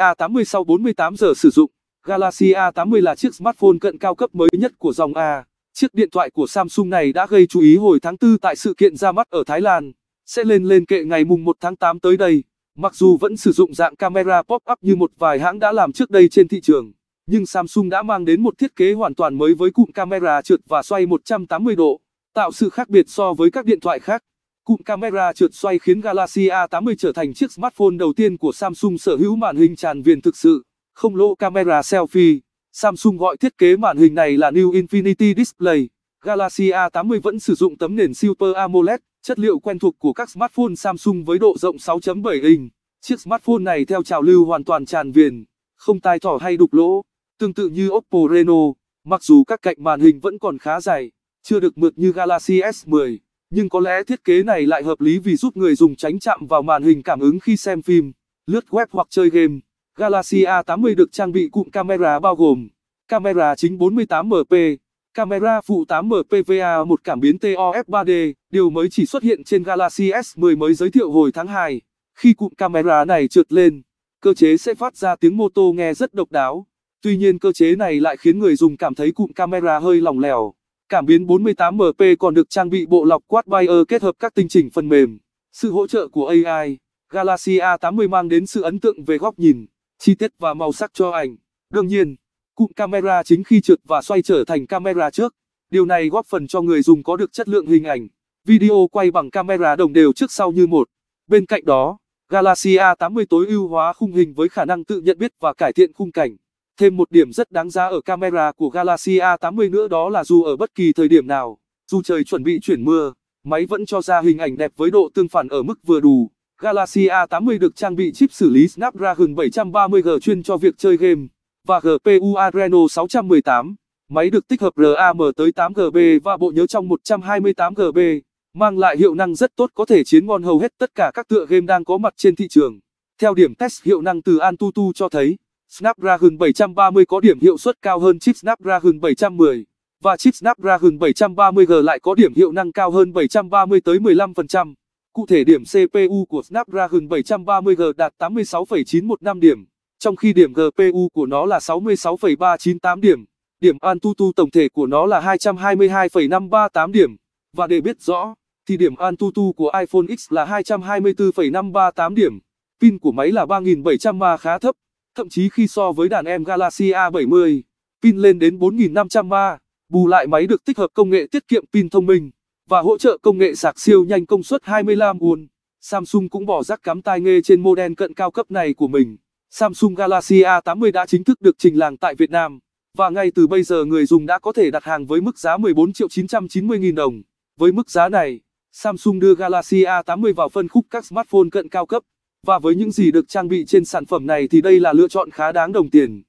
A80 sau 48 giờ sử dụng, Galaxy A80 là chiếc smartphone cận cao cấp mới nhất của dòng A. Chiếc điện thoại của Samsung này đã gây chú ý hồi tháng 4 tại sự kiện ra mắt ở Thái Lan, sẽ lên lên kệ ngày mùng 1 tháng 8 tới đây. Mặc dù vẫn sử dụng dạng camera pop-up như một vài hãng đã làm trước đây trên thị trường, nhưng Samsung đã mang đến một thiết kế hoàn toàn mới với cụm camera trượt và xoay 180 độ, tạo sự khác biệt so với các điện thoại khác. Cụm camera trượt xoay khiến Galaxy A80 trở thành chiếc smartphone đầu tiên của Samsung sở hữu màn hình tràn viền thực sự, không lỗ camera selfie. Samsung gọi thiết kế màn hình này là New Infinity Display. Galaxy A80 vẫn sử dụng tấm nền Super AMOLED, chất liệu quen thuộc của các smartphone Samsung với độ rộng 6.7 inch. Chiếc smartphone này theo trào lưu hoàn toàn tràn viền, không tai thỏ hay đục lỗ, tương tự như Oppo Reno, mặc dù các cạnh màn hình vẫn còn khá dày, chưa được mượt như Galaxy S10. Nhưng có lẽ thiết kế này lại hợp lý vì giúp người dùng tránh chạm vào màn hình cảm ứng khi xem phim, lướt web hoặc chơi game. Galaxy A80 được trang bị cụm camera bao gồm camera chính 48MP, camera phụ 8MP VA một cảm biến TOF 3D, điều mới chỉ xuất hiện trên Galaxy S10 mới giới thiệu hồi tháng 2. Khi cụm camera này trượt lên, cơ chế sẽ phát ra tiếng mô tô nghe rất độc đáo. Tuy nhiên cơ chế này lại khiến người dùng cảm thấy cụm camera hơi lỏng lẻo. Cảm biến 48MP còn được trang bị bộ lọc quát Bayer kết hợp các tinh chỉnh phần mềm. Sự hỗ trợ của AI, Galaxy A80 mang đến sự ấn tượng về góc nhìn, chi tiết và màu sắc cho ảnh. Đương nhiên, cụm camera chính khi trượt và xoay trở thành camera trước. Điều này góp phần cho người dùng có được chất lượng hình ảnh, video quay bằng camera đồng đều trước sau như một. Bên cạnh đó, Galaxy A80 tối ưu hóa khung hình với khả năng tự nhận biết và cải thiện khung cảnh. Thêm một điểm rất đáng giá ở camera của Galaxy A80 nữa đó là dù ở bất kỳ thời điểm nào, dù trời chuẩn bị chuyển mưa, máy vẫn cho ra hình ảnh đẹp với độ tương phản ở mức vừa đủ. Galaxy A80 được trang bị chip xử lý Snapdragon 730G chuyên cho việc chơi game và GPU Adreno 618. Máy được tích hợp RAM tới 8GB và bộ nhớ trong 128GB, mang lại hiệu năng rất tốt có thể chiến ngon hầu hết tất cả các tựa game đang có mặt trên thị trường. Theo điểm test hiệu năng từ Antutu cho thấy, Snapdragon 730 có điểm hiệu suất cao hơn chip Snapdragon 710 và chip Snapdragon 730G lại có điểm hiệu năng cao hơn 730 tới 15%. Cụ thể điểm CPU của Snapdragon 730G đạt 86,915 điểm, trong khi điểm GPU của nó là 66,398 điểm. Điểm AnTuTu tổng thể của nó là 222,538 điểm. Và để biết rõ, thì điểm AnTuTu của iPhone X là 224,538 điểm. Pin của máy là 3700 mAh khá thấp. Thậm chí khi so với đàn em Galaxy A70, pin lên đến 4500 ma, bù lại máy được tích hợp công nghệ tiết kiệm pin thông minh và hỗ trợ công nghệ sạc siêu nhanh công suất 25 w Samsung cũng bỏ rác cắm tai nghe trên model cận cao cấp này của mình. Samsung Galaxy A80 đã chính thức được trình làng tại Việt Nam và ngay từ bây giờ người dùng đã có thể đặt hàng với mức giá 14 triệu 990 000 đồng. Với mức giá này, Samsung đưa Galaxy A80 vào phân khúc các smartphone cận cao cấp. Và với những gì được trang bị trên sản phẩm này thì đây là lựa chọn khá đáng đồng tiền.